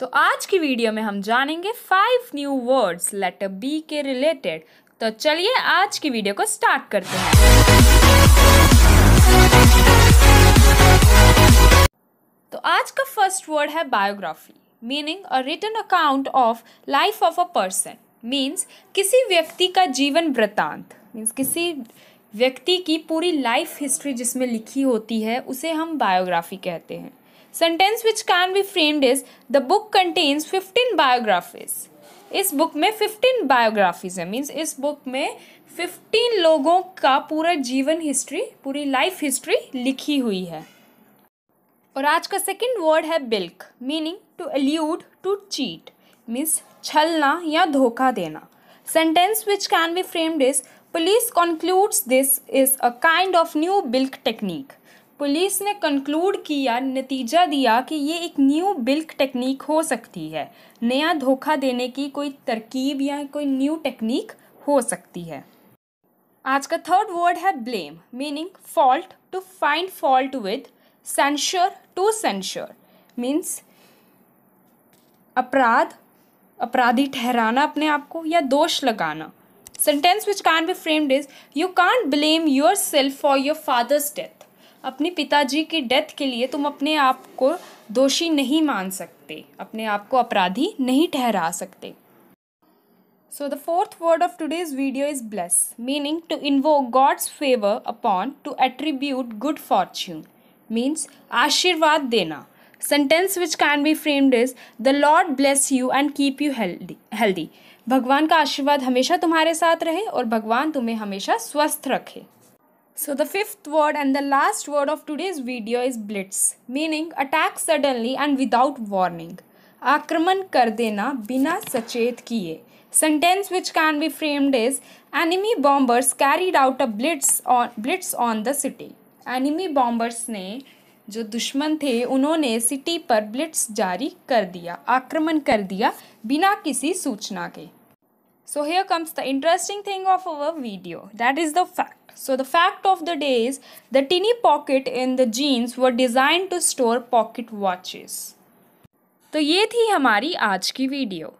तो आज की वीडियो में हम जानेंगे five new words letter B के रिलेटेड तो चलिए आज की वीडियो को स्टार्ट करते हैं तो आज का फर्स्ट वर्ड है biography meaning a written account of life of a person means किसी व्यक्ति का जीवन वृतांत मीन्स किसी व्यक्ति की पूरी लाइफ हिस्ट्री जिसमें लिखी होती है उसे हम बायोग्राफी कहते हैं sentence which can be framed is the book contains fifteen biographies इस बुक में फिफ्टीन बायोग्राफीज है मीन्स इस बुक में फिफ्टीन लोगों का पूरा जीवन हिस्ट्री पूरी लाइफ हिस्ट्री लिखी हुई है और आज का सेकेंड वर्ड है bilk meaning to elude to cheat means छलना या धोखा देना sentence which can be framed is police concludes this is a kind of new bilk technique police ने कंक्लूड किया नतीजा दिया कि ये एक न्यू बिल्क टेक्निक हो सकती है नया धोखा देने की कोई तरकीब या कोई न्यू टेक्निक हो सकती है आज का थर्ड वर्ड है blame meaning fault to find fault with censure to censure means अपराध अपराधी ठहराना अपने आप को या दोष लगाना sentence which can be framed is you can't blame yourself for your father's death अपने पिताजी की डेथ के लिए तुम अपने आप को दोषी नहीं मान सकते अपने आप को अपराधी नहीं ठहरा सकते so the fourth word of today's video is bless meaning to invoke God's favour upon to attribute good fortune means आशीर्वाद देना sentence which can be framed is the lord bless you and keep you healthy healthy भगवान का आशीर्वाद हमेशा तुम्हारे साथ रहे और भगवान तुम्हें हमेशा स्वस्थ रखे So the fifth word and the last word of today's video is blitz, meaning attack suddenly and without warning. आक्रमण कर देना बिना सचेत किए sentence which can be framed is enemy bombers carried out a blitz on blitz on the city enemy bombers ने जो दुश्मन थे उन्होंने सिटी पर ब्लिट्स जारी कर दिया आक्रमण कर दिया बिना किसी सूचना के so here comes the interesting thing of our video that is the fact So the fact of the day is the tiny pocket in the jeans were designed to store pocket watches. तो ये थी हमारी आज की video